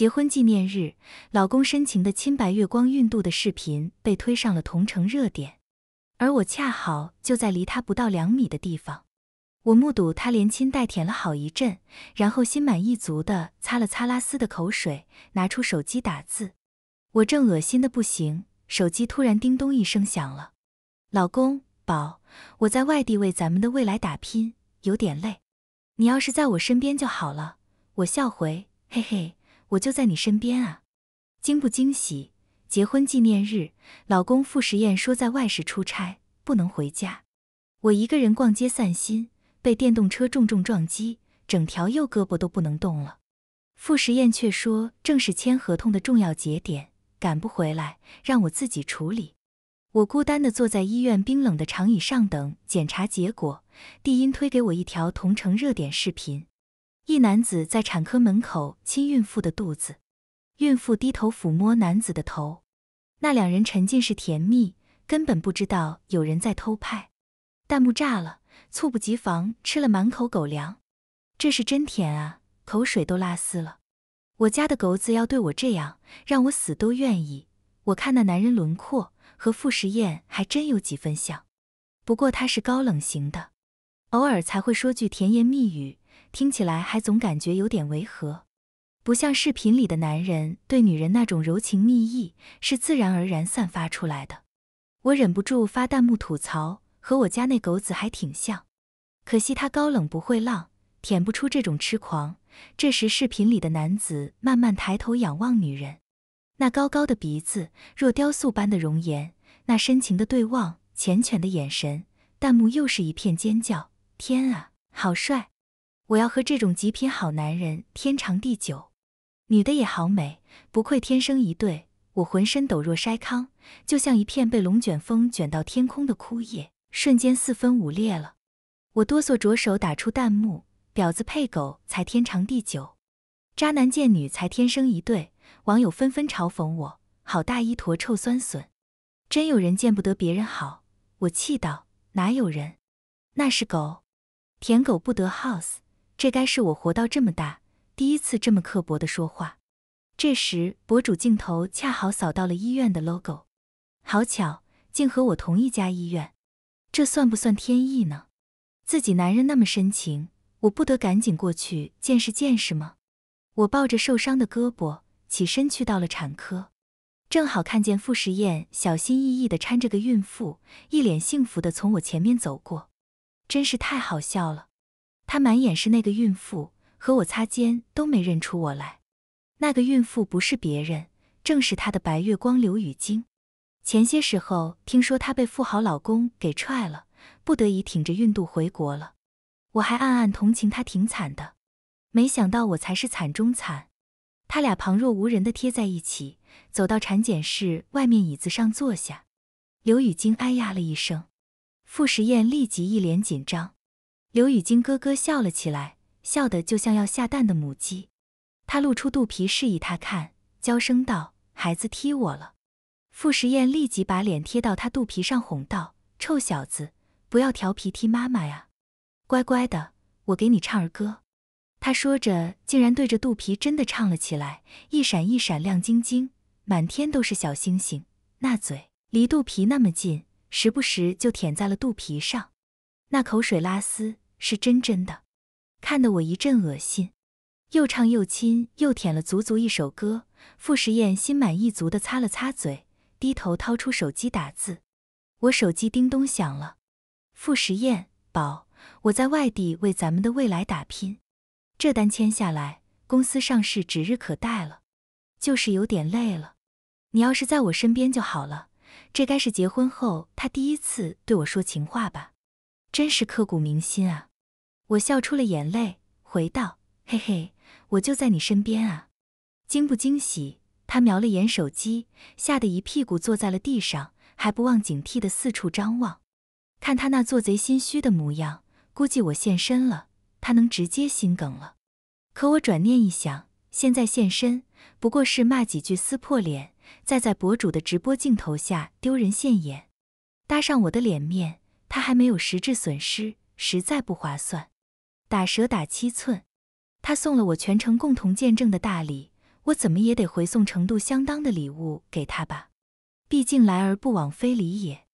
结婚纪念日，老公深情的亲白月光孕肚的视频被推上了同城热点，而我恰好就在离他不到两米的地方，我目睹他连亲带舔了好一阵，然后心满意足的擦了擦拉丝的口水，拿出手机打字。我正恶心的不行，手机突然叮咚一声响了，老公宝，我在外地为咱们的未来打拼，有点累，你要是在我身边就好了。我笑回，嘿嘿。我就在你身边啊，惊不惊喜？结婚纪念日，老公傅时彦说在外市出差不能回家，我一个人逛街散心，被电动车重重撞击，整条右胳膊都不能动了。傅时彦却说正是签合同的重要节点，赶不回来，让我自己处理。我孤单地坐在医院冰冷的长椅上等检查结果，地音推给我一条同城热点视频。一男子在产科门口亲孕妇的肚子，孕妇低头抚摸男子的头，那两人沉浸式甜蜜，根本不知道有人在偷拍。弹幕炸了，猝不及防吃了满口狗粮，这是真甜啊，口水都拉丝了。我家的狗子要对我这样，让我死都愿意。我看那男人轮廓和傅时宴还真有几分像，不过他是高冷型的，偶尔才会说句甜言蜜语。听起来还总感觉有点违和，不像视频里的男人对女人那种柔情蜜意是自然而然散发出来的。我忍不住发弹幕吐槽，和我家那狗子还挺像。可惜他高冷不会浪，舔不出这种痴狂。这时，视频里的男子慢慢抬头仰望女人，那高高的鼻子，若雕塑般的容颜，那深情的对望，缱绻的眼神，弹幕又是一片尖叫。天啊，好帅！我要和这种极品好男人天长地久，女的也好美，不愧天生一对。我浑身抖若筛糠，就像一片被龙卷风卷到天空的枯叶，瞬间四分五裂了。我哆嗦着手打出弹幕：“婊子配狗才天长地久，渣男贱女才天生一对。”网友纷纷嘲讽我：“好大一坨臭酸笋！”真有人见不得别人好，我气道：“哪有人？那是狗，舔狗不得 house。”这该是我活到这么大第一次这么刻薄的说话。这时博主镜头恰好扫到了医院的 logo，好巧，竟和我同一家医院，这算不算天意呢？自己男人那么深情，我不得赶紧过去见识见识吗？我抱着受伤的胳膊起身去到了产科，正好看见傅时彦小心翼翼地搀着个孕妇，一脸幸福地从我前面走过，真是太好笑了。他满眼是那个孕妇和我擦肩都没认出我来，那个孕妇不是别人，正是他的白月光刘雨晶。前些时候听说她被富豪老公给踹了，不得已挺着孕肚回国了。我还暗暗同情她，挺惨的。没想到我才是惨中惨。他俩旁若无人的贴在一起，走到产检室外面椅子上坐下。刘雨晶哎呀了一声，傅时宴立即一脸紧张。刘雨金咯咯笑了起来，笑得就像要下蛋的母鸡。他露出肚皮示意他看，娇声道：“孩子踢我了。”傅时燕立即把脸贴到他肚皮上哄道：“臭小子，不要调皮踢妈妈呀，乖乖的，我给你唱儿歌。”他说着，竟然对着肚皮真的唱了起来：“一闪一闪亮晶晶，满天都是小星星。”那嘴离肚皮那么近，时不时就舔在了肚皮上。那口水拉丝是真真的，看得我一阵恶心。又唱又亲又舔了足足一首歌，傅时彦心满意足地擦了擦嘴，低头掏出手机打字。我手机叮咚响了，傅时彦宝，我在外地为咱们的未来打拼，这单签下来，公司上市指日可待了，就是有点累了。你要是在我身边就好了。这该是结婚后他第一次对我说情话吧？真是刻骨铭心啊！我笑出了眼泪，回道：“嘿嘿，我就在你身边啊。”惊不惊喜？他瞄了眼手机，吓得一屁股坐在了地上，还不忘警惕地四处张望。看他那做贼心虚的模样，估计我现身了，他能直接心梗了。可我转念一想，现在现身不过是骂几句、撕破脸，再在博主的直播镜头下丢人现眼，搭上我的脸面。他还没有实质损失，实在不划算。打折打七寸，他送了我全程共同见证的大礼，我怎么也得回送程度相当的礼物给他吧？毕竟来而不往非礼也。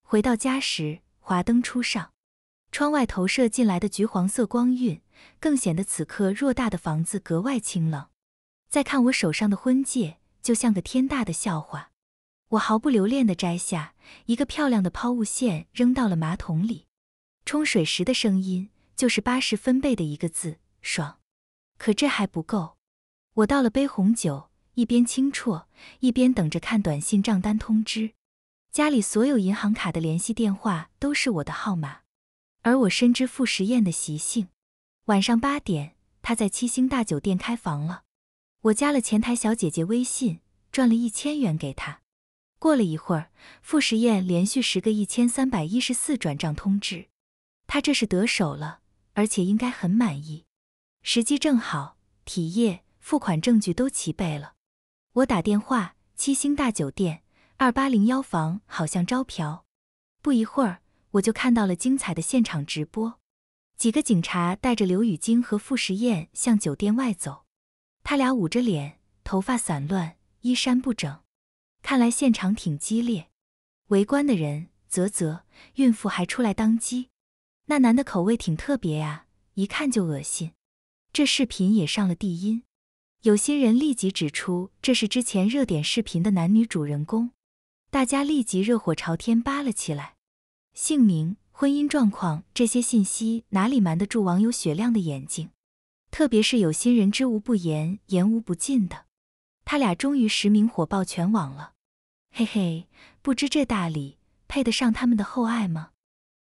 回到家时，华灯初上，窗外投射进来的橘黄色光晕，更显得此刻偌大的房子格外清冷。再看我手上的婚戒，就像个天大的笑话。我毫不留恋地摘下一个漂亮的抛物线，扔到了马桶里。冲水时的声音就是八十分贝的一个字，爽。可这还不够，我倒了杯红酒，一边清啜，一边等着看短信账单通知。家里所有银行卡的联系电话都是我的号码，而我深知傅时宴的习性。晚上八点，他在七星大酒店开房了。我加了前台小姐姐微信，转了一千元给他。过了一会儿，傅时彦连续十个一千三百一十四转账通知，他这是得手了，而且应该很满意。时机正好，体液付款证据都齐备了。我打电话，七星大酒店二八零幺房好像招嫖。不一会儿，我就看到了精彩的现场直播。几个警察带着刘雨晶和傅时彦向酒店外走，他俩捂着脸，头发散乱，衣衫不整。看来现场挺激烈，围观的人啧啧，孕妇还出来当鸡，那男的口味挺特别呀，一看就恶心。这视频也上了地音，有心人立即指出这是之前热点视频的男女主人公，大家立即热火朝天扒了起来，姓名、婚姻状况这些信息哪里瞒得住网友雪亮的眼睛？特别是有心人知无不言，言无不尽的。他俩终于实名火爆全网了，嘿嘿，不知这大礼配得上他们的厚爱吗？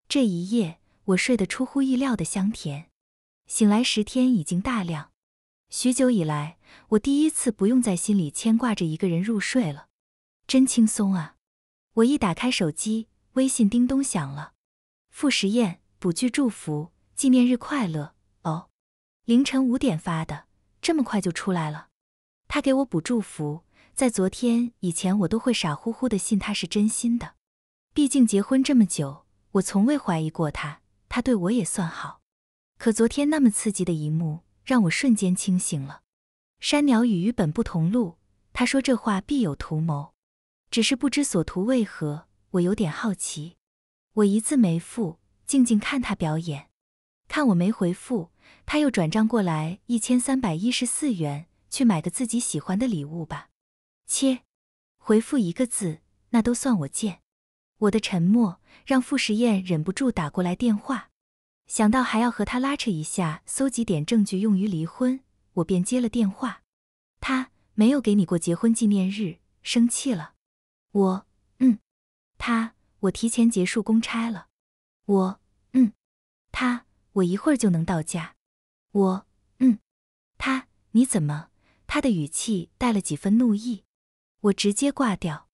这一夜我睡得出乎意料的香甜，醒来时天已经大亮。许久以来，我第一次不用在心里牵挂着一个人入睡了，真轻松啊！我一打开手机，微信叮咚响了，傅时宴补句祝福，纪念日快乐哦。凌晨五点发的，这么快就出来了。他给我补祝福，在昨天以前，我都会傻乎乎的信他是真心的，毕竟结婚这么久，我从未怀疑过他，他对我也算好。可昨天那么刺激的一幕，让我瞬间清醒了。山鸟与鱼本不同路，他说这话必有图谋，只是不知所图为何，我有点好奇。我一字没付，静静看他表演。看我没回复，他又转账过来一千三百一十四元。去买个自己喜欢的礼物吧。切，回复一个字，那都算我贱。我的沉默让傅时宴忍不住打过来电话，想到还要和他拉扯一下，搜集点证据用于离婚，我便接了电话。他没有给你过结婚纪念日，生气了。我嗯。他我提前结束公差了。我嗯。他我一会儿就能到家。我嗯。他你怎么？他的语气带了几分怒意，我直接挂掉，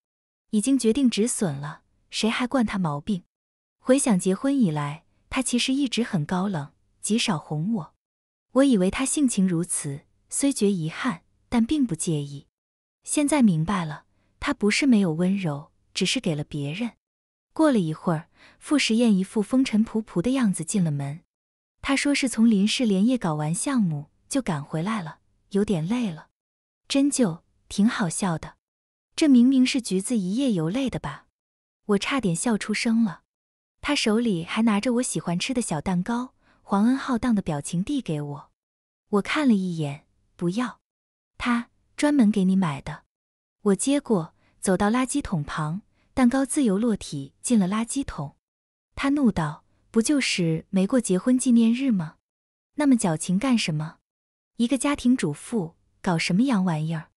已经决定止损了，谁还惯他毛病？回想结婚以来，他其实一直很高冷，极少哄我。我以为他性情如此，虽觉遗憾，但并不介意。现在明白了，他不是没有温柔，只是给了别人。过了一会儿，傅时宴一副风尘仆仆的样子进了门，他说是从林氏连夜搞完项目就赶回来了。有点累了，真就挺好笑的。这明明是橘子一夜游累的吧？我差点笑出声了。他手里还拿着我喜欢吃的小蛋糕，皇恩浩荡的表情递给我。我看了一眼，不要。他专门给你买的。我接过，走到垃圾桶旁，蛋糕自由落体进了垃圾桶。他怒道：“不就是没过结婚纪念日吗？那么矫情干什么？”一个家庭主妇搞什么洋玩意儿？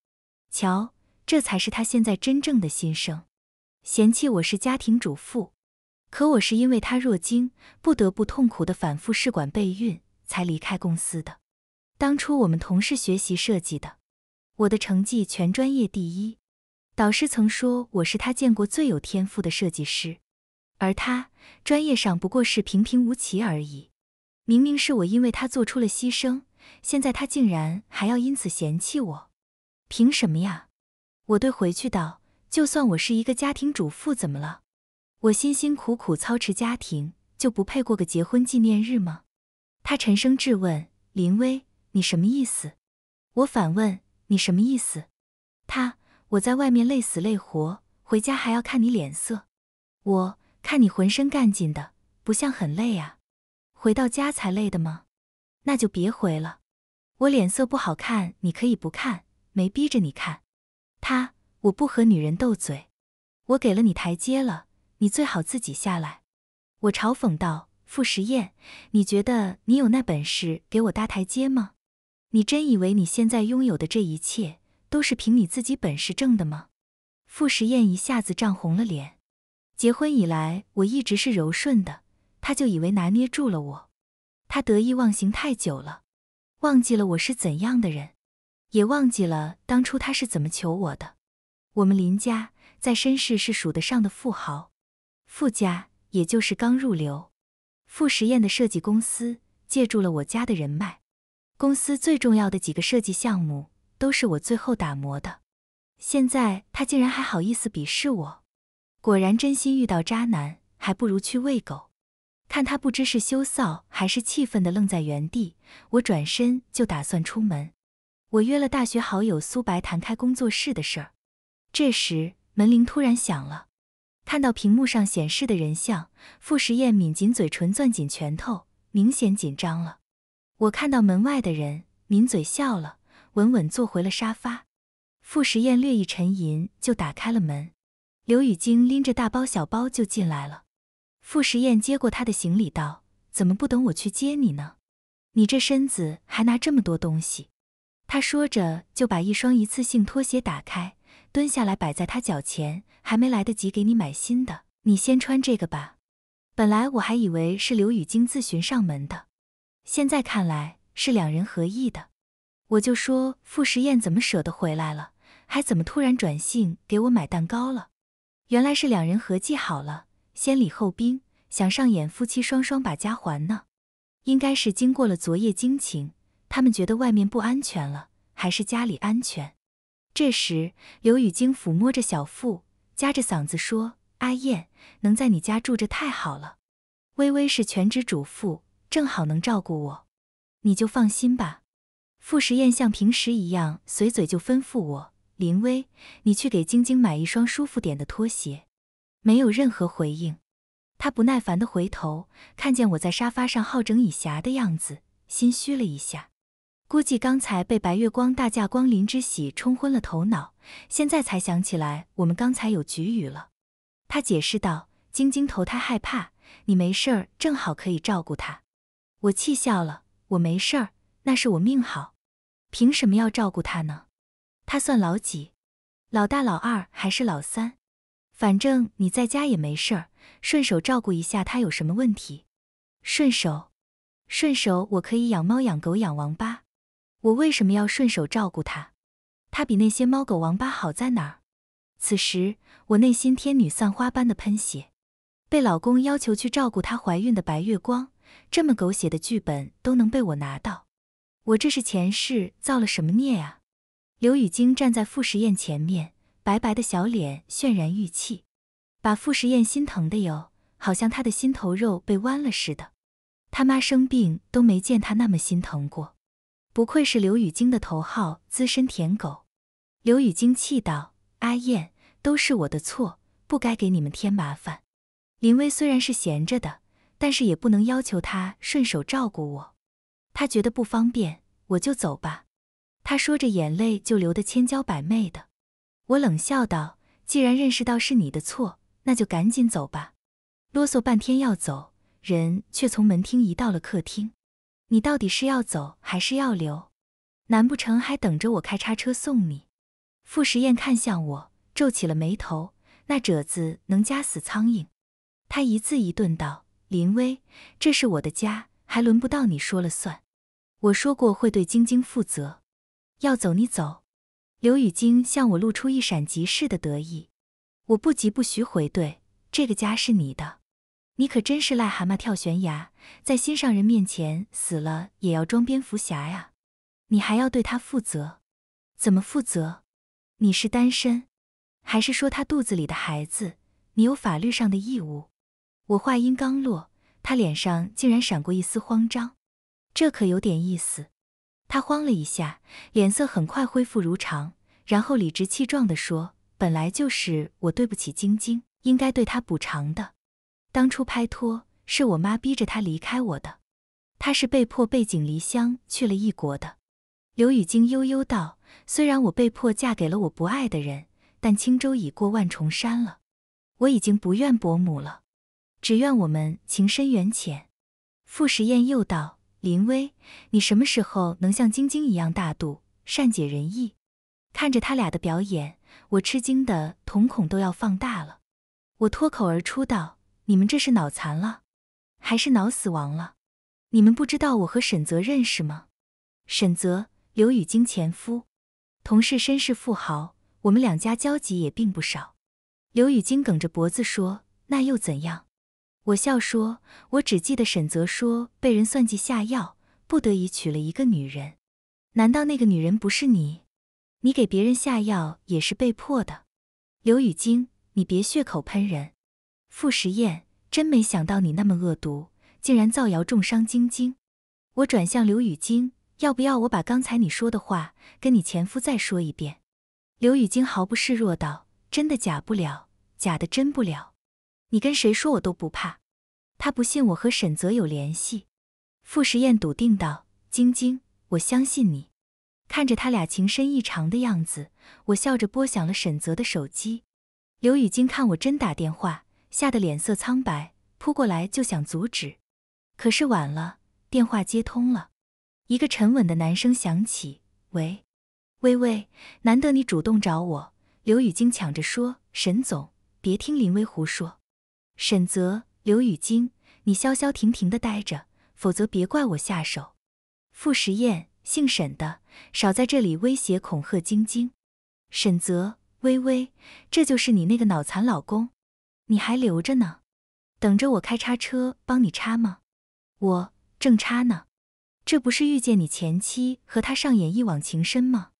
瞧，这才是他现在真正的心声。嫌弃我是家庭主妇，可我是因为他弱精，不得不痛苦的反复试管备孕才离开公司的。当初我们同是学习设计的，我的成绩全专业第一，导师曾说我是他见过最有天赋的设计师，而他专业上不过是平平无奇而已。明明是我因为他做出了牺牲。现在他竟然还要因此嫌弃我，凭什么呀？我对回去道：“就算我是一个家庭主妇，怎么了？我辛辛苦苦操持家庭，就不配过个结婚纪念日吗？”他沉声质问：“林薇，你什么意思？”我反问：“你什么意思？”他：“我在外面累死累活，回家还要看你脸色。我看你浑身干劲的，不像很累啊？回到家才累的吗？”那就别回了，我脸色不好看，你可以不看，没逼着你看。他，我不和女人斗嘴，我给了你台阶了，你最好自己下来。我嘲讽道：“傅时彦，你觉得你有那本事给我搭台阶吗？你真以为你现在拥有的这一切都是凭你自己本事挣的吗？”傅时彦一下子涨红了脸。结婚以来，我一直是柔顺的，他就以为拿捏住了我。他得意忘形太久了，忘记了我是怎样的人，也忘记了当初他是怎么求我的。我们林家在深市是数得上的富豪，傅家也就是刚入流。傅时验的设计公司借助了我家的人脉，公司最重要的几个设计项目都是我最后打磨的。现在他竟然还好意思鄙视我，果然真心遇到渣男，还不如去喂狗。看他不知是羞臊还是气愤的愣在原地，我转身就打算出门。我约了大学好友苏白谈开工作室的事儿，这时门铃突然响了。看到屏幕上显示的人像，傅时彦抿紧嘴唇，攥紧拳头，明显紧张了。我看到门外的人，抿嘴笑了，稳稳坐回了沙发。傅时彦略一沉吟，就打开了门。刘雨晶拎着大包小包就进来了。傅时宴接过他的行李，道：“怎么不等我去接你呢？你这身子还拿这么多东西？”他说着就把一双一次性拖鞋打开，蹲下来摆在他脚前。还没来得及给你买新的，你先穿这个吧。本来我还以为是刘雨晶自寻上门的，现在看来是两人合意的。我就说傅时宴怎么舍得回来了，还怎么突然转性给我买蛋糕了？原来是两人合计好了。先礼后兵，想上演夫妻双双把家还呢？应该是经过了昨夜惊情，他们觉得外面不安全了，还是家里安全。这时，刘雨晶抚摸着小腹，夹着嗓子说：“阿燕能在你家住着太好了，微微是全职主妇，正好能照顾我，你就放心吧。”傅时彦像平时一样随嘴就吩咐我：“林薇，你去给晶晶买一双舒服点的拖鞋。”没有任何回应，他不耐烦地回头，看见我在沙发上好整以暇的样子，心虚了一下，估计刚才被白月光大驾光临之喜冲昏了头脑，现在才想起来我们刚才有局语了。他解释道：“晶晶头胎害怕，你没事儿，正好可以照顾她。”我气笑了：“我没事儿，那是我命好，凭什么要照顾她呢？她算老几？老大、老二还是老三？”反正你在家也没事儿，顺手照顾一下他有什么问题？顺手，顺手我可以养猫养狗养王八，我为什么要顺手照顾他？他比那些猫狗王八好在哪儿？此时我内心天女散花般的喷血，被老公要求去照顾她怀孕的白月光，这么狗血的剧本都能被我拿到，我这是前世造了什么孽啊？刘雨晶站在傅时宴前面。白白的小脸渲然欲泣，把傅时宴心疼的哟，好像他的心头肉被剜了似的。他妈生病都没见他那么心疼过。不愧是刘雨京的头号资深舔狗。刘雨京气道：“阿燕，都是我的错，不该给你们添麻烦。林薇虽然是闲着的，但是也不能要求他顺手照顾我。他觉得不方便，我就走吧。”他说着，眼泪就流得千娇百媚的。我冷笑道：“既然认识到是你的错，那就赶紧走吧。”啰嗦半天要走，人却从门厅移到了客厅。你到底是要走还是要留？难不成还等着我开叉车送你？傅时彦看向我，皱起了眉头。那褶子能夹死苍蝇。他一字一顿道：“林薇，这是我的家，还轮不到你说了算。我说过会对晶晶负责，要走你走。”刘宇晶向我露出一闪即逝的得意，我不急不徐回对：“这个家是你的，你可真是癞蛤蟆跳悬崖，在心上人面前死了也要装蝙蝠侠呀！你还要对他负责，怎么负责？你是单身，还是说他肚子里的孩子，你有法律上的义务？”我话音刚落，他脸上竟然闪过一丝慌张，这可有点意思。他慌了一下，脸色很快恢复如常，然后理直气壮的说：“本来就是我对不起晶晶，应该对她补偿的。当初拍拖是我妈逼着她离开我的，她是被迫背井离乡去了异国的。”刘雨晶悠悠道：“虽然我被迫嫁给了我不爱的人，但轻舟已过万重山了，我已经不怨伯母了，只怨我们情深缘浅。”傅时宴又道。林薇，你什么时候能像晶晶一样大度、善解人意？看着他俩的表演，我吃惊的瞳孔都要放大了。我脱口而出道：“你们这是脑残了，还是脑死亡了？你们不知道我和沈泽认识吗？沈泽，刘雨晶前夫，同是身世富豪，我们两家交集也并不少。”刘雨晶梗着脖子说：“那又怎样？”我笑说：“我只记得沈泽说被人算计下药，不得已娶了一个女人。难道那个女人不是你？你给别人下药也是被迫的。”刘雨晶，你别血口喷人。傅时宴，真没想到你那么恶毒，竟然造谣重伤晶晶。我转向刘雨晶：“要不要我把刚才你说的话跟你前夫再说一遍？”刘雨晶毫不示弱道：“真的假不了，假的真不了。”你跟谁说，我都不怕。他不信我和沈泽有联系，傅时彦笃定道：“晶晶，我相信你。”看着他俩情深意长的样子，我笑着拨响了沈泽的手机。刘雨晶看我真打电话，吓得脸色苍白，扑过来就想阻止，可是晚了，电话接通了，一个沉稳的男声响起：“喂，微微，难得你主动找我。”刘雨晶抢着说：“沈总，别听林薇胡说。”沈泽，刘雨晶，你消消停停的待着，否则别怪我下手。傅时宴，姓沈的，少在这里威胁恐吓晶晶。沈泽，微微，这就是你那个脑残老公，你还留着呢，等着我开叉车帮你叉吗？我正叉呢，这不是遇见你前妻，和他上演一往情深吗？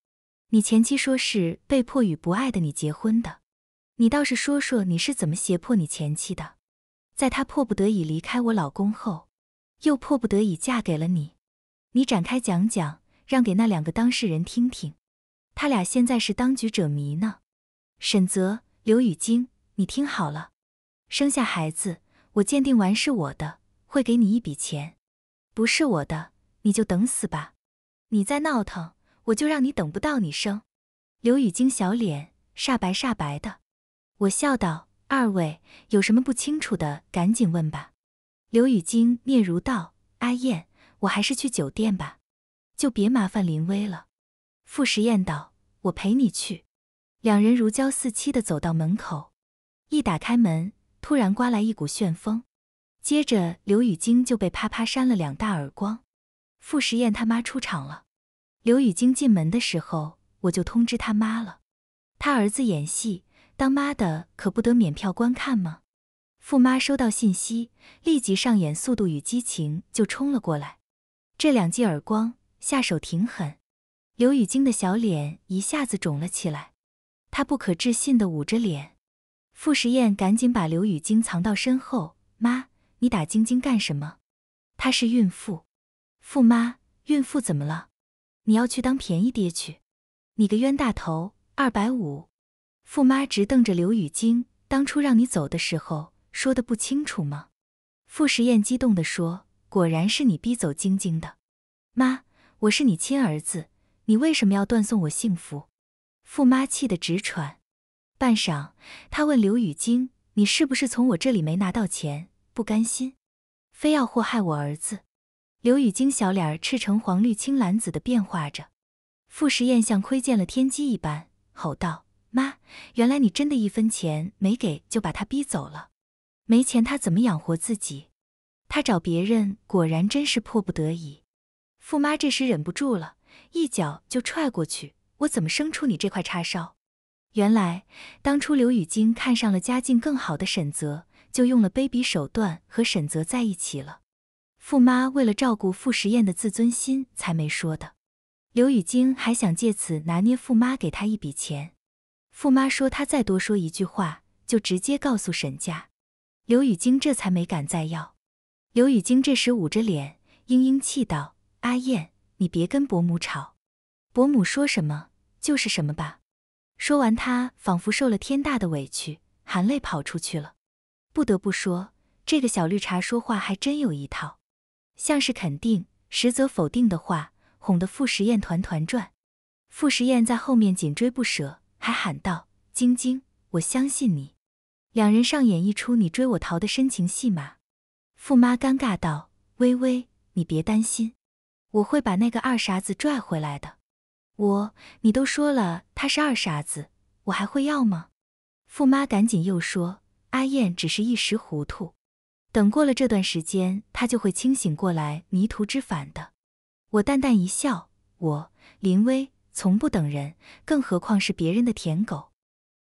你前妻说是被迫与不爱的你结婚的。你倒是说说你是怎么胁迫你前妻的，在她迫不得已离开我老公后，又迫不得已嫁给了你，你展开讲讲，让给那两个当事人听听，他俩现在是当局者迷呢。沈泽，刘雨晶，你听好了，生下孩子我鉴定完是我的，会给你一笔钱，不是我的你就等死吧，你再闹腾我就让你等不到你生。刘雨晶小脸煞白煞白的。我笑道：“二位有什么不清楚的，赶紧问吧。”刘雨晶嗫嚅道：“阿燕，我还是去酒店吧，就别麻烦林威了。”傅时宴道：“我陪你去。”两人如胶似漆的走到门口，一打开门，突然刮来一股旋风，接着刘雨晶就被啪啪扇了两大耳光。傅时宴他妈出场了。刘雨晶进门的时候，我就通知他妈了，他儿子演戏。当妈的可不得免票观看吗？傅妈收到信息，立即上演速度与激情，就冲了过来。这两记耳光下手挺狠，刘雨晶的小脸一下子肿了起来。她不可置信的捂着脸。傅时宴赶紧把刘雨晶藏到身后。妈，你打晶晶干什么？她是孕妇。傅妈，孕妇怎么了？你要去当便宜爹去？你个冤大头，二百五。傅妈直瞪着刘雨晶，当初让你走的时候，说的不清楚吗？傅时彦激动地说：“果然是你逼走晶晶的，妈，我是你亲儿子，你为什么要断送我幸福？”傅妈气得直喘，半晌，他问刘雨晶：“你是不是从我这里没拿到钱，不甘心，非要祸害我儿子？”刘雨晶小脸儿赤橙黄绿青蓝紫的变化着，傅时彦像窥见了天机一般，吼道。妈，原来你真的一分钱没给，就把他逼走了。没钱他怎么养活自己？他找别人果然真是迫不得已。傅妈这时忍不住了，一脚就踹过去。我怎么生出你这块叉烧？原来当初刘雨晶看上了家境更好的沈泽，就用了卑鄙手段和沈泽在一起了。傅妈为了照顾傅时堰的自尊心才没说的。刘雨晶还想借此拿捏傅妈，给她一笔钱。傅妈说：“她再多说一句话，就直接告诉沈家。”刘雨晶这才没敢再要。刘雨晶这时捂着脸，嘤嘤气道：“阿燕，你别跟伯母吵，伯母说什么就是什么吧。”说完，她仿佛受了天大的委屈，含泪跑出去了。不得不说，这个小绿茶说话还真有一套，像是肯定，实则否定的话，哄得傅时宴团团转。傅时宴在后面紧追不舍。还喊道：“晶晶，我相信你。”两人上演一出你追我逃的深情戏码。富妈尴尬道：“微微，你别担心，我会把那个二傻子拽回来的。”“我，你都说了他是二傻子，我还会要吗？”富妈赶紧又说：“阿燕只是一时糊涂，等过了这段时间，他就会清醒过来，迷途知返的。”我淡淡一笑：“我，林薇。”从不等人，更何况是别人的舔狗。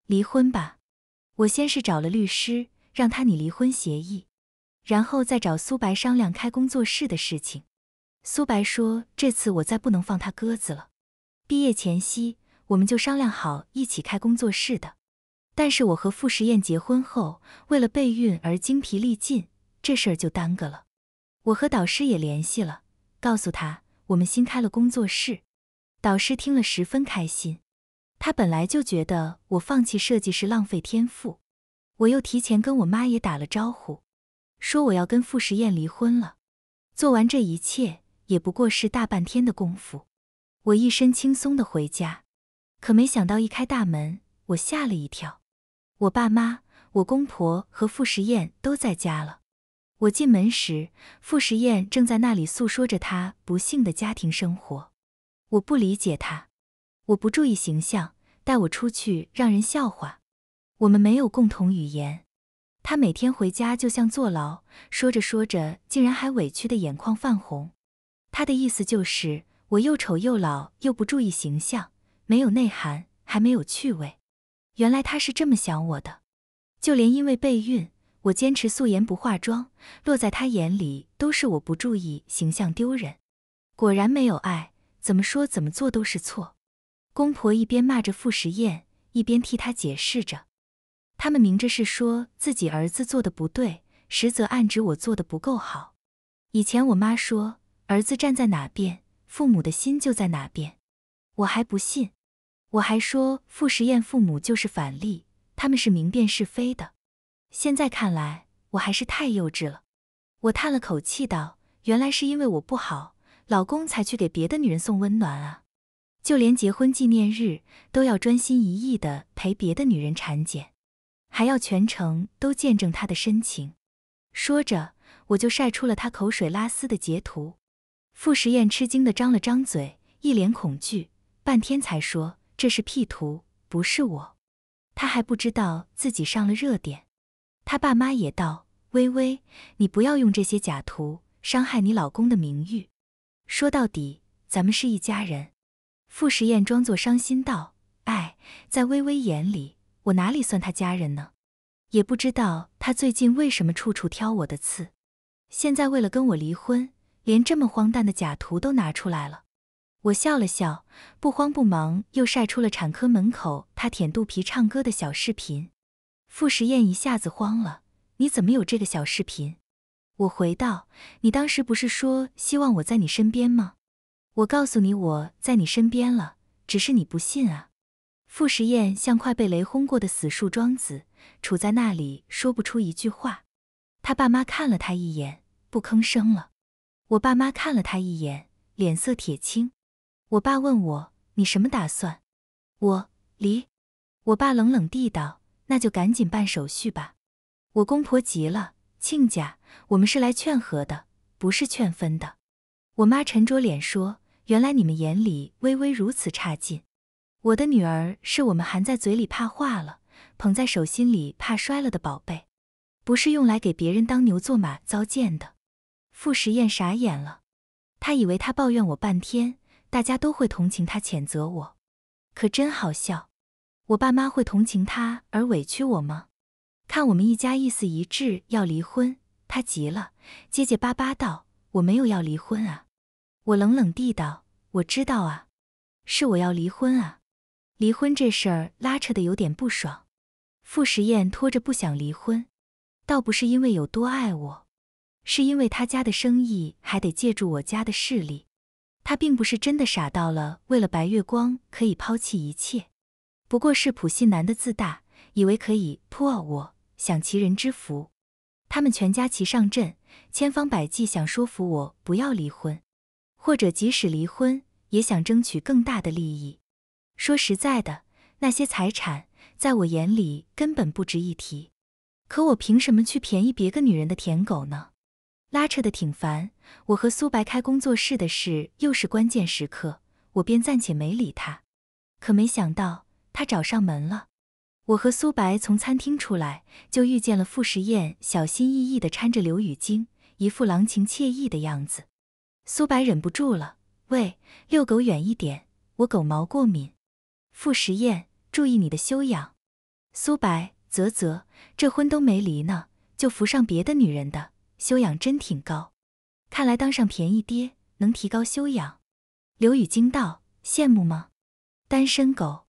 离婚吧！我先是找了律师，让他拟离婚协议，然后再找苏白商量开工作室的事情。苏白说：“这次我再不能放他鸽子了。毕业前夕，我们就商量好一起开工作室的。但是我和傅时宴结婚后，为了备孕而精疲力尽，这事儿就耽搁了。我和导师也联系了，告诉他我们新开了工作室。”老师听了十分开心，他本来就觉得我放弃设计是浪费天赋，我又提前跟我妈也打了招呼，说我要跟傅时彦离婚了。做完这一切也不过是大半天的功夫，我一身轻松的回家，可没想到一开大门，我吓了一跳，我爸妈、我公婆和傅时彦都在家了。我进门时，傅时彦正在那里诉说着他不幸的家庭生活。我不理解他，我不注意形象，带我出去让人笑话。我们没有共同语言，他每天回家就像坐牢。说着说着，竟然还委屈的眼眶泛红。他的意思就是，我又丑又老又不注意形象，没有内涵，还没有趣味。原来他是这么想我的。就连因为备孕，我坚持素颜不化妆，落在他眼里都是我不注意形象丢人。果然没有爱。怎么说怎么做都是错，公婆一边骂着傅时彦，一边替他解释着。他们明着是说自己儿子做的不对，实则暗指我做的不够好。以前我妈说，儿子站在哪边，父母的心就在哪边，我还不信。我还说傅时彦父母就是反例，他们是明辨是非的。现在看来，我还是太幼稚了。我叹了口气道：“原来是因为我不好。”老公才去给别的女人送温暖啊，就连结婚纪念日都要专心一意的陪别的女人产检，还要全程都见证她的深情。说着，我就晒出了她口水拉丝的截图。傅时宴吃惊的张了张嘴，一脸恐惧，半天才说：“这是 P 图，不是我。”他还不知道自己上了热点。他爸妈也道：“微微，你不要用这些假图伤害你老公的名誉。”说到底，咱们是一家人。傅时彦装作伤心道：“哎，在微微眼里，我哪里算他家人呢？也不知道他最近为什么处处挑我的刺。现在为了跟我离婚，连这么荒诞的假图都拿出来了。”我笑了笑，不慌不忙，又晒出了产科门口他舔肚皮唱歌的小视频。傅时彦一下子慌了：“你怎么有这个小视频？”我回道：“你当时不是说希望我在你身边吗？我告诉你我在你身边了，只是你不信啊。”傅时宴像快被雷轰过的死树桩子，杵在那里说不出一句话。他爸妈看了他一眼，不吭声了。我爸妈看了他一眼，脸色铁青。我爸问我：“你什么打算？”我离。我爸冷冷地道：“那就赶紧办手续吧。”我公婆急了。亲家，我们是来劝和的，不是劝分的。我妈沉着脸说：“原来你们眼里微微如此差劲，我的女儿是我们含在嘴里怕化了，捧在手心里怕摔了的宝贝，不是用来给别人当牛做马糟践的。”傅时宴傻眼了，他以为他抱怨我半天，大家都会同情他、谴责我，可真好笑。我爸妈会同情他而委屈我吗？看我们一家意思一致要离婚，他急了，结结巴巴道：“我没有要离婚啊！”我冷冷地道：“我知道啊，是我要离婚啊！离婚这事儿拉扯的有点不爽。”傅时宴拖着不想离婚，倒不是因为有多爱我，是因为他家的生意还得借助我家的势力。他并不是真的傻到了为了白月光可以抛弃一切，不过是普信男的自大，以为可以破我。享其人之福，他们全家齐上阵，千方百计想说服我不要离婚，或者即使离婚，也想争取更大的利益。说实在的，那些财产在我眼里根本不值一提，可我凭什么去便宜别个女人的舔狗呢？拉扯的挺烦，我和苏白开工作室的事又是关键时刻，我便暂且没理他。可没想到他找上门了。我和苏白从餐厅出来，就遇见了傅时宴，小心翼翼地搀着刘雨晶，一副郎情妾意的样子。苏白忍不住了：“喂，遛狗远一点，我狗毛过敏。”傅时宴，注意你的修养。苏白，啧啧，这婚都没离呢，就扶上别的女人的修养真挺高。看来当上便宜爹能提高修养。刘雨晶道：“羡慕吗？单身狗。”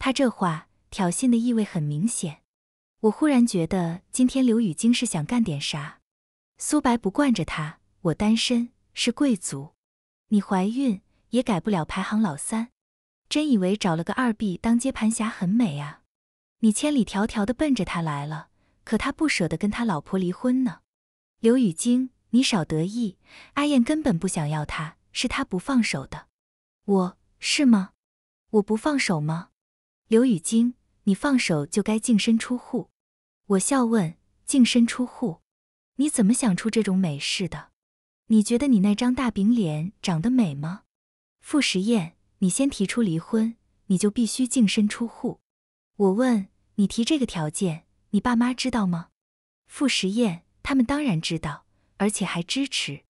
他这话。挑衅的意味很明显，我忽然觉得今天刘雨晶是想干点啥。苏白不惯着他，我单身是贵族，你怀孕也改不了排行老三。真以为找了个二 B 当接盘侠很美啊？你千里迢迢的奔着他来了，可他不舍得跟他老婆离婚呢。刘雨晶，你少得意。阿燕根本不想要他，是他不放手的。我是吗？我不放手吗？刘雨晶。你放手就该净身出户，我笑问：“净身出户，你怎么想出这种美事的？你觉得你那张大饼脸长得美吗？”傅时彦，你先提出离婚，你就必须净身出户。我问：“你提这个条件，你爸妈知道吗？”傅时彦，他们当然知道，而且还支持。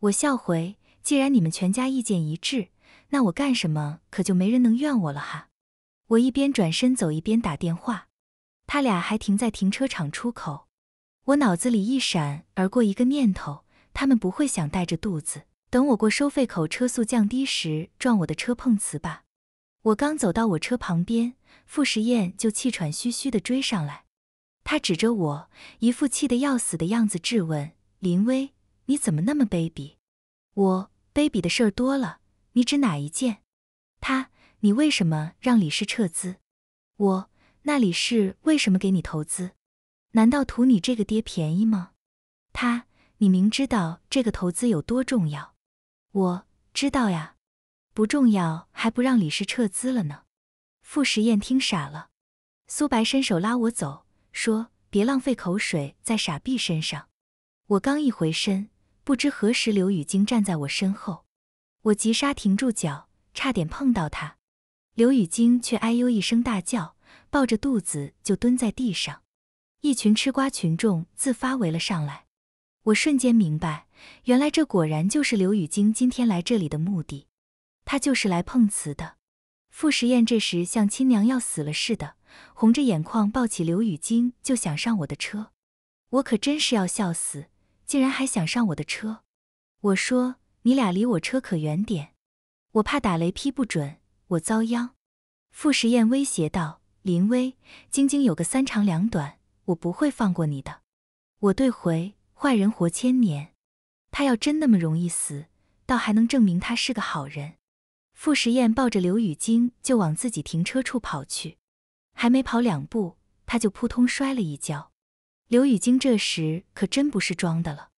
我笑回：“既然你们全家意见一致，那我干什么可就没人能怨我了哈。”我一边转身走一边打电话，他俩还停在停车场出口。我脑子里一闪而过一个念头：他们不会想带着肚子等我过收费口，车速降低时撞我的车碰瓷吧？我刚走到我车旁边，傅时彦就气喘吁吁地追上来，他指着我，一副气得要死的样子，质问林威：“你怎么那么卑鄙？”“我卑鄙的事儿多了，你指哪一件？”他。你为什么让李氏撤资？我那李氏为什么给你投资？难道图你这个爹便宜吗？他，你明知道这个投资有多重要。我知道呀，不重要还不让李氏撤资了呢。傅时彦听傻了，苏白伸手拉我走，说别浪费口水在傻逼身上。我刚一回身，不知何时刘雨晶站在我身后，我急刹停住脚，差点碰到他。刘雨晶却哎呦一声大叫，抱着肚子就蹲在地上，一群吃瓜群众自发围了上来。我瞬间明白，原来这果然就是刘雨晶今天来这里的目的，她就是来碰瓷的。傅时宴这时像亲娘要死了似的，红着眼眶抱起刘雨晶就想上我的车，我可真是要笑死，竟然还想上我的车！我说你俩离我车可远点，我怕打雷劈不准。我遭殃，傅时彦威胁道：“林威，晶晶有个三长两短，我不会放过你的。”我对回坏人活千年，他要真那么容易死，倒还能证明他是个好人。傅时彦抱着刘雨晶就往自己停车处跑去，还没跑两步，他就扑通摔了一跤。刘雨晶这时可真不是装的了，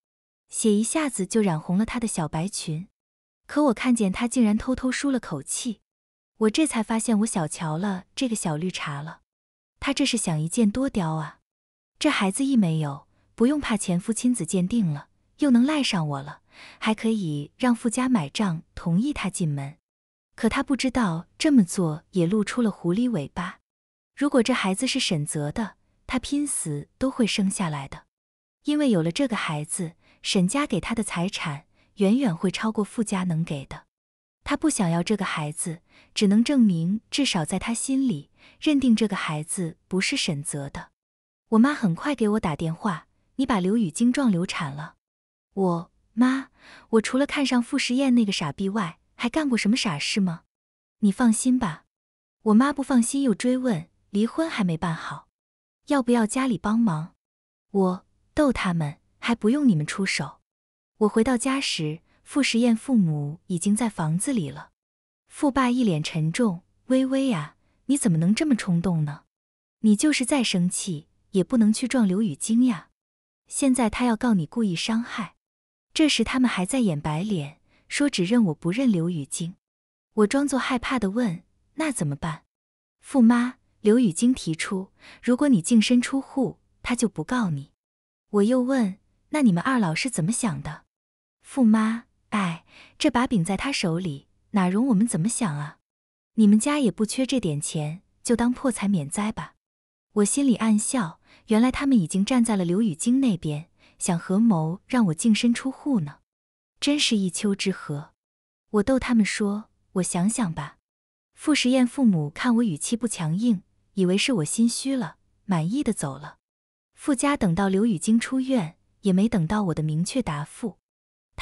血一下子就染红了她的小白裙，可我看见她竟然偷偷舒了口气。我这才发现，我小瞧了这个小绿茶了。他这是想一箭多雕啊！这孩子一没有，不用怕前夫亲子鉴定了，又能赖上我了，还可以让傅家买账，同意他进门。可他不知道这么做也露出了狐狸尾巴。如果这孩子是沈泽的，他拼死都会生下来的，因为有了这个孩子，沈家给他的财产远远会超过傅家能给的。他不想要这个孩子，只能证明至少在他心里认定这个孩子不是沈泽的。我妈很快给我打电话：“你把刘宇晶撞流产了。”我妈：“我除了看上傅时宴那个傻逼外，还干过什么傻事吗？”你放心吧。我妈不放心，又追问：“离婚还没办好，要不要家里帮忙？”我逗他们：“还不用你们出手。”我回到家时。傅时彦父母已经在房子里了，傅爸一脸沉重：“微微呀，你怎么能这么冲动呢？你就是再生气，也不能去撞刘雨晶呀。现在他要告你故意伤害。”这时他们还在演白脸，说只认我不认刘雨晶。我装作害怕的问：“那怎么办？”傅妈，刘雨晶提出，如果你净身出户，他就不告你。我又问：“那你们二老是怎么想的？”傅妈。哎，这把柄在他手里，哪容我们怎么想啊？你们家也不缺这点钱，就当破财免灾吧。我心里暗笑，原来他们已经站在了刘宇晶那边，想合谋让我净身出户呢，真是一丘之貉。我逗他们说：“我想想吧。”傅时彦父母看我语气不强硬，以为是我心虚了，满意的走了。傅家等到刘宇晶出院，也没等到我的明确答复。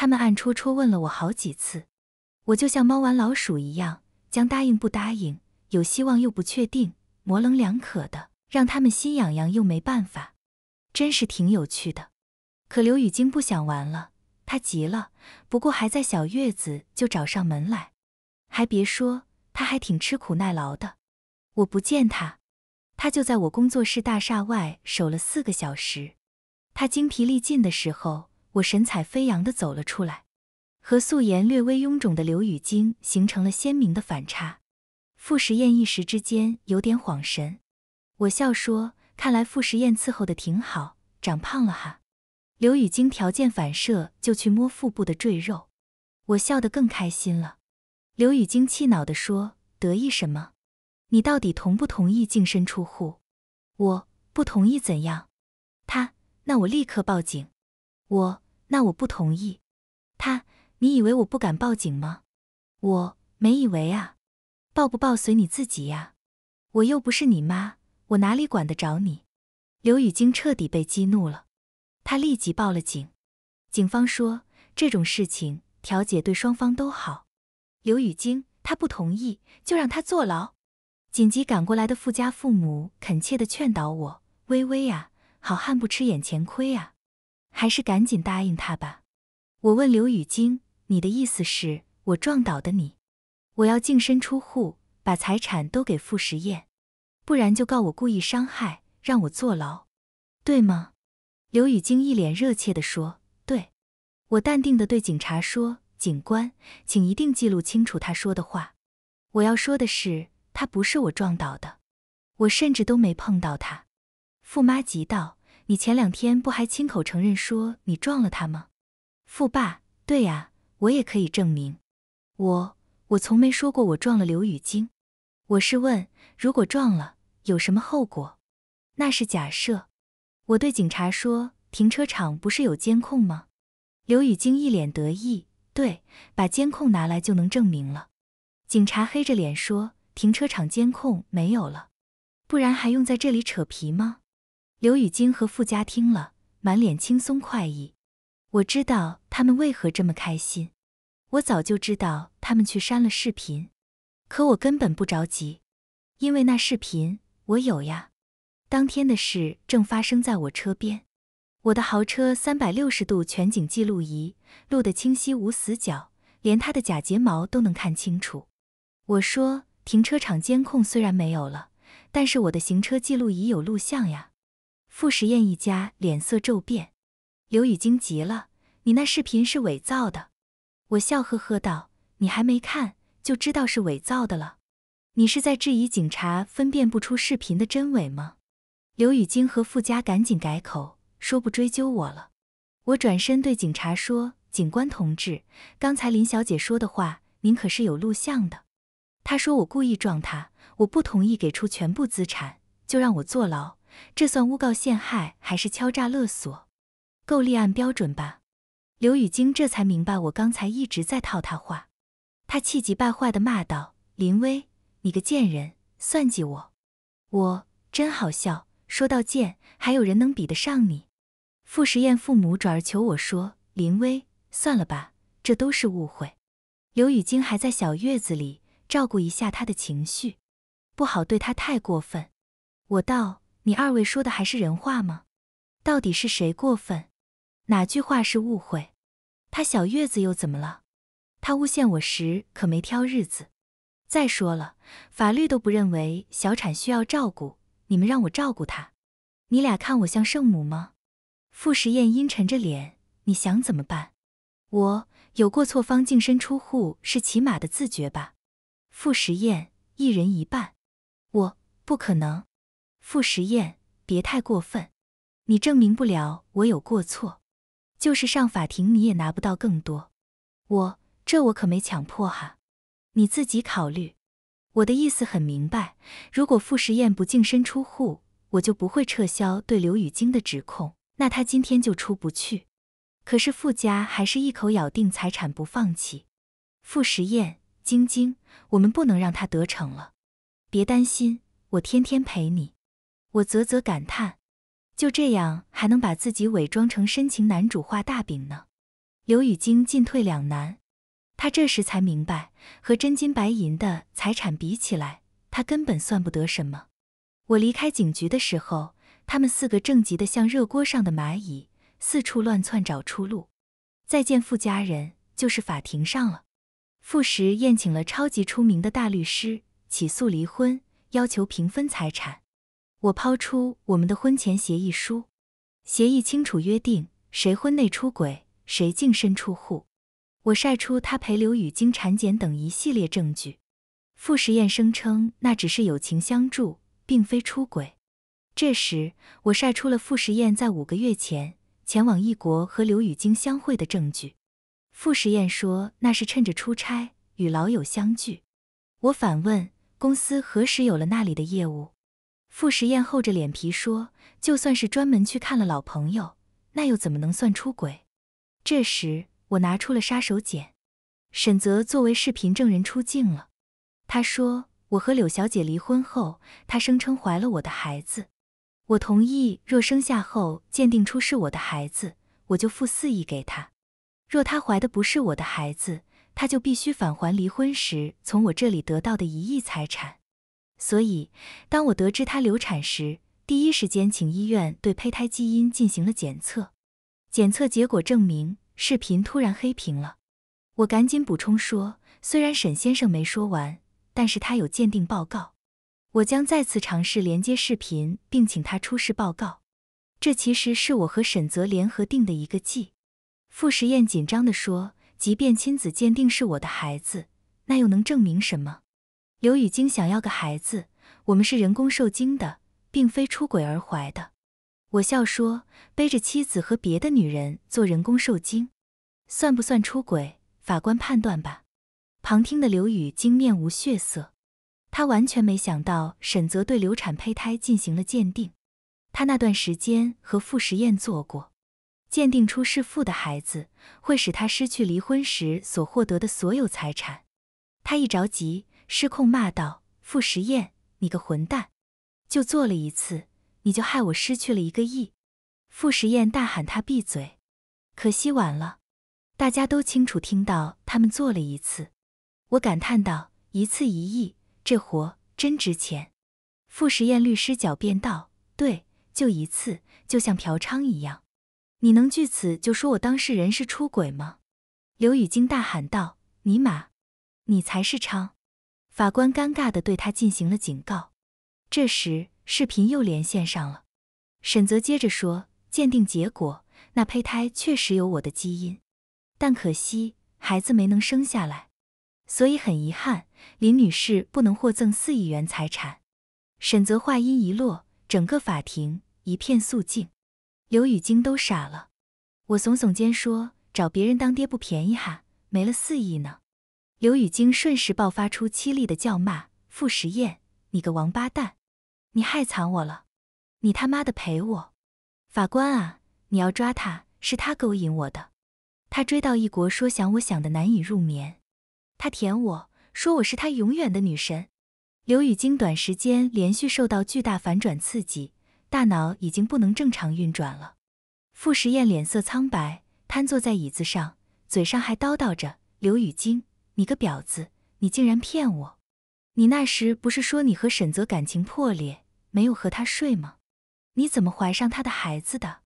他们暗戳戳问了我好几次，我就像猫玩老鼠一样，将答应不答应、有希望又不确定、模棱两可的，让他们心痒痒又没办法，真是挺有趣的。可刘雨晶不想玩了，他急了，不过还在小月子就找上门来。还别说，他还挺吃苦耐劳的。我不见他，他就在我工作室大厦外守了四个小时。他精疲力尽的时候。我神采飞扬地走了出来，和素颜略微臃肿的刘雨晶形成了鲜明的反差。傅时宴一时之间有点晃神。我笑说：“看来傅时宴伺候的挺好，长胖了哈。”刘雨晶条件反射就去摸腹部的赘肉，我笑得更开心了。刘雨晶气恼地说：“得意什么？你到底同不同意净身出户？我不同意怎样？他那我立刻报警。”我那我不同意，他，你以为我不敢报警吗？我没以为啊，报不报随你自己呀，我又不是你妈，我哪里管得着你？刘宇晶彻底被激怒了，他立即报了警。警方说这种事情调解对双方都好。刘宇晶他不同意，就让他坐牢。紧急赶过来的富家父母恳切地劝导我：“微微呀，好汉不吃眼前亏呀。”还是赶紧答应他吧。我问刘宇晶：“你的意思是我撞倒的你？我要净身出户，把财产都给傅时彦，不然就告我故意伤害，让我坐牢，对吗？”刘宇晶一脸热切地说：“对。”我淡定地对警察说：“警官，请一定记录清楚他说的话。我要说的是，他不是我撞倒的，我甚至都没碰到他。”傅妈急道。你前两天不还亲口承认说你撞了他吗，富爸？对呀，我也可以证明。我我从没说过我撞了刘雨晶。我是问，如果撞了，有什么后果？那是假设。我对警察说，停车场不是有监控吗？刘雨晶一脸得意，对，把监控拿来就能证明了。警察黑着脸说，停车场监控没有了，不然还用在这里扯皮吗？刘宇晶和傅家听了，满脸轻松快意。我知道他们为何这么开心。我早就知道他们去删了视频，可我根本不着急，因为那视频我有呀。当天的事正发生在我车边，我的豪车三百六十度全景记录仪录得清晰无死角，连他的假睫毛都能看清楚。我说，停车场监控虽然没有了，但是我的行车记录仪有录像呀。傅时彦一家脸色骤变，刘宇晶急了：“你那视频是伪造的！”我笑呵呵道：“你还没看，就知道是伪造的了。你是在质疑警察分辨不出视频的真伪吗？”刘宇晶和傅家赶紧改口说不追究我了。我转身对警察说：“警官同志，刚才林小姐说的话，您可是有录像的。她说我故意撞她，我不同意给出全部资产，就让我坐牢。”这算诬告陷害还是敲诈勒索？够立案标准吧？刘雨晶这才明白我刚才一直在套他话，他气急败坏地骂道：“林薇，你个贱人，算计我！我真好笑，说到贱，还有人能比得上你？”傅时彦父母转而求我说：“林薇，算了吧，这都是误会。”刘雨晶还在小月子里，照顾一下他的情绪，不好对他太过分。我道。你二位说的还是人话吗？到底是谁过分？哪句话是误会？他小月子又怎么了？他诬陷我时可没挑日子。再说了，法律都不认为小产需要照顾，你们让我照顾他，你俩看我像圣母吗？傅时宴阴沉着脸，你想怎么办？我有过错方净身出户是起码的自觉吧？傅时宴一人一半，我不可能。傅时彦，别太过分，你证明不了我有过错，就是上法庭你也拿不到更多。我这我可没强迫哈，你自己考虑。我的意思很明白，如果傅时彦不净身出户，我就不会撤销对刘雨晶的指控，那他今天就出不去。可是傅家还是一口咬定财产不放弃。傅时彦，晶晶，我们不能让他得逞了。别担心，我天天陪你。我啧啧感叹，就这样还能把自己伪装成深情男主画大饼呢？刘宇晶进退两难，他这时才明白，和真金白银的财产比起来，他根本算不得什么。我离开警局的时候，他们四个正急得像热锅上的蚂蚁，四处乱窜找出路。再见富家人，就是法庭上了。傅时宴请了超级出名的大律师，起诉离婚，要求平分财产。我抛出我们的婚前协议书，协议清楚约定谁婚内出轨谁净身出户。我晒出他陪刘宇晶产检等一系列证据，傅时验声称那只是友情相助，并非出轨。这时，我晒出了傅时验在五个月前前往异国和刘宇晶相会的证据。傅时验说那是趁着出差与老友相聚。我反问公司何时有了那里的业务？傅时彦厚着脸皮说：“就算是专门去看了老朋友，那又怎么能算出轨？”这时，我拿出了杀手锏，沈泽作为视频证人出镜了。他说：“我和柳小姐离婚后，她声称怀了我的孩子，我同意。若生下后鉴定出是我的孩子，我就付四亿给她；若她怀的不是我的孩子，她就必须返还离婚时从我这里得到的一亿财产。”所以，当我得知她流产时，第一时间请医院对胚胎基因进行了检测。检测结果证明，视频突然黑屏了。我赶紧补充说，虽然沈先生没说完，但是他有鉴定报告。我将再次尝试连接视频，并请他出示报告。这其实是我和沈泽联合定的一个计。傅时彦紧张地说：“即便亲子鉴定是我的孩子，那又能证明什么？”刘宇晶想要个孩子，我们是人工受精的，并非出轨而怀的。我笑说：“背着妻子和别的女人做人工受精，算不算出轨？法官判断吧。”旁听的刘宇晶面无血色，他完全没想到沈泽对流产胚胎进行了鉴定。他那段时间和傅实验做过鉴定，出是傅的孩子，会使他失去离婚时所获得的所有财产。他一着急。失控骂道：“傅时彦，你个混蛋！就做了一次，你就害我失去了一个亿！”傅时彦大喊：“他闭嘴！”可惜晚了，大家都清楚听到他们做了一次。我感叹道：“一次一亿，这活真值钱。”傅时彦律师狡辩道：“对，就一次，就像嫖娼一样，你能据此就说我当事人是出轨吗？”刘宇晶大喊道：“尼玛，你才是娼！”法官尴尬的对他进行了警告，这时视频又连线上了。沈泽接着说：“鉴定结果，那胚胎确实有我的基因，但可惜孩子没能生下来，所以很遗憾，林女士不能获赠四亿元财产。”沈泽话音一落，整个法庭一片肃静，刘宇晶都傻了。我耸耸肩说：“找别人当爹不便宜哈，没了四亿呢。”刘雨晶瞬时爆发出凄厉的叫骂：“傅时彦，你个王八蛋，你害惨我了！你他妈的赔我！法官啊，你要抓他，是他勾引我的。他追到异国，说想我想的难以入眠。他舔我说我是他永远的女神。”刘雨晶短时间连续受到巨大反转刺激，大脑已经不能正常运转了。傅时彦脸色苍白，瘫坐在椅子上，嘴上还叨叨着：“刘雨晶。”你个婊子，你竟然骗我！你那时不是说你和沈泽感情破裂，没有和他睡吗？你怎么怀上他的孩子的？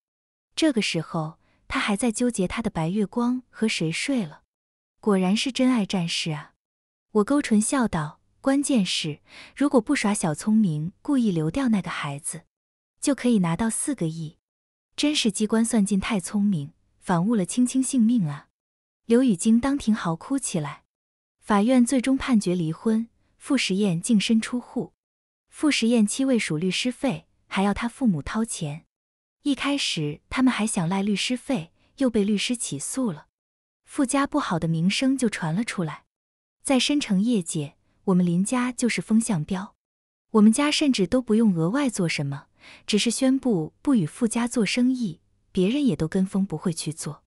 这个时候他还在纠结他的白月光和谁睡了，果然是真爱战士啊！我勾唇笑道：“关键是如果不耍小聪明，故意留掉那个孩子，就可以拿到四个亿。真是机关算尽太聪明，反误了青青性命啊！”刘雨晶当庭嚎哭起来。法院最终判决离婚，傅时宴净身出户。傅时宴七位数律师费，还要他父母掏钱。一开始他们还想赖律师费，又被律师起诉了。傅家不好的名声就传了出来。在申城业界，我们林家就是风向标。我们家甚至都不用额外做什么，只是宣布不与傅家做生意，别人也都跟风不会去做。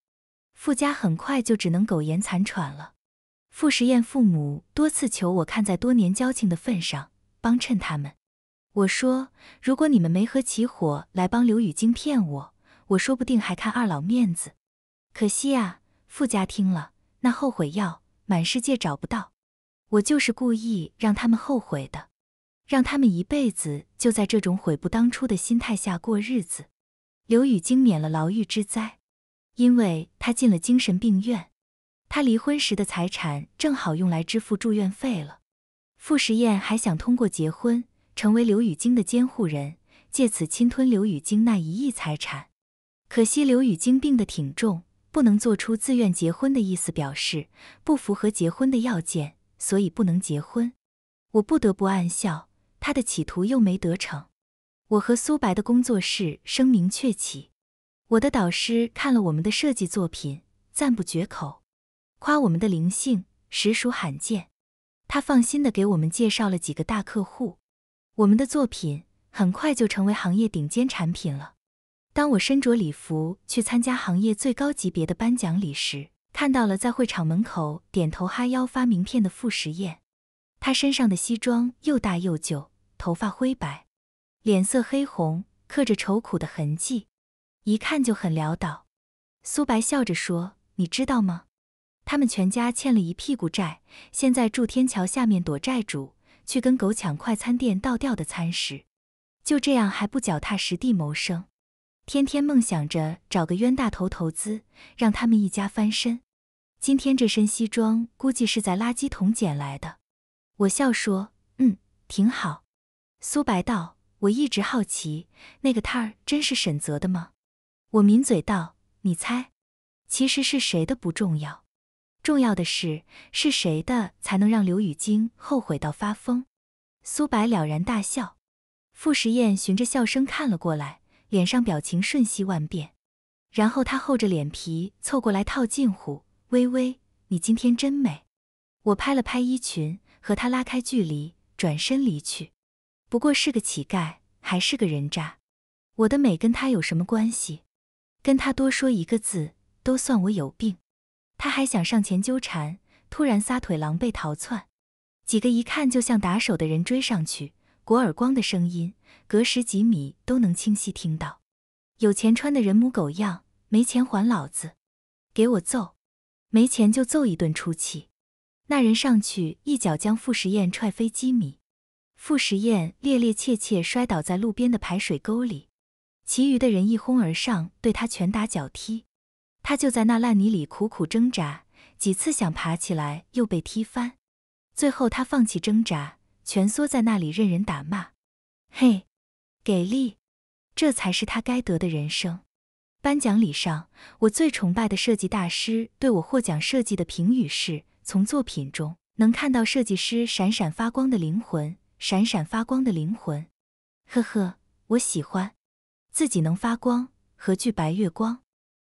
傅家很快就只能苟延残喘了。傅时彦父母多次求我看在多年交情的份上帮衬他们。我说，如果你们没合起伙来帮刘雨晶骗我，我说不定还看二老面子。可惜啊，傅家听了那后悔药，满世界找不到。我就是故意让他们后悔的，让他们一辈子就在这种悔不当初的心态下过日子。刘雨晶免了牢狱之灾，因为他进了精神病院。他离婚时的财产正好用来支付住院费了。傅时彦还想通过结婚成为刘雨晶的监护人，借此侵吞刘雨晶那一亿财产。可惜刘雨晶病得挺重，不能做出自愿结婚的意思表示，不符合结婚的要件，所以不能结婚。我不得不暗笑，他的企图又没得逞。我和苏白的工作室声名鹊起，我的导师看了我们的设计作品，赞不绝口。夸我们的灵性实属罕见，他放心的给我们介绍了几个大客户，我们的作品很快就成为行业顶尖产品了。当我身着礼服去参加行业最高级别的颁奖礼时，看到了在会场门口点头哈腰发名片的傅时宴，他身上的西装又大又旧，头发灰白，脸色黑红，刻着愁苦的痕迹，一看就很潦倒。苏白笑着说：“你知道吗？”他们全家欠了一屁股债，现在住天桥下面躲债主，去跟狗抢快餐店倒掉的餐食。就这样还不脚踏实地谋生，天天梦想着找个冤大头投资，让他们一家翻身。今天这身西装估计是在垃圾桶捡来的。我笑说：“嗯，挺好。”苏白道：“我一直好奇，那个摊儿真是沈泽的吗？”我抿嘴道：“你猜，其实是谁的不重要。”重要的是，是谁的才能让刘雨晶后悔到发疯？苏白了然大笑，傅时宴循着笑声看了过来，脸上表情瞬息万变。然后他厚着脸皮凑过来套近乎：“微微，你今天真美。”我拍了拍衣裙，和他拉开距离，转身离去。不过是个乞丐，还是个人渣，我的美跟他有什么关系？跟他多说一个字，都算我有病。他还想上前纠缠，突然撒腿狼狈逃窜。几个一看就像打手的人追上去，裹耳光的声音隔十几米都能清晰听到。有钱穿的人模狗样，没钱还老子，给我揍！没钱就揍一顿出气。那人上去一脚将傅时宴踹飞几米，傅时宴趔趔趄趄摔倒在路边的排水沟里。其余的人一哄而上，对他拳打脚踢。他就在那烂泥里苦苦挣扎，几次想爬起来又被踢翻，最后他放弃挣扎，蜷缩在那里任人打骂。嘿，给力！这才是他该得的人生。颁奖礼上，我最崇拜的设计大师对我获奖设计的评语是：“从作品中能看到设计师闪闪发光的灵魂，闪闪发光的灵魂。”呵呵，我喜欢，自己能发光，何惧白月光？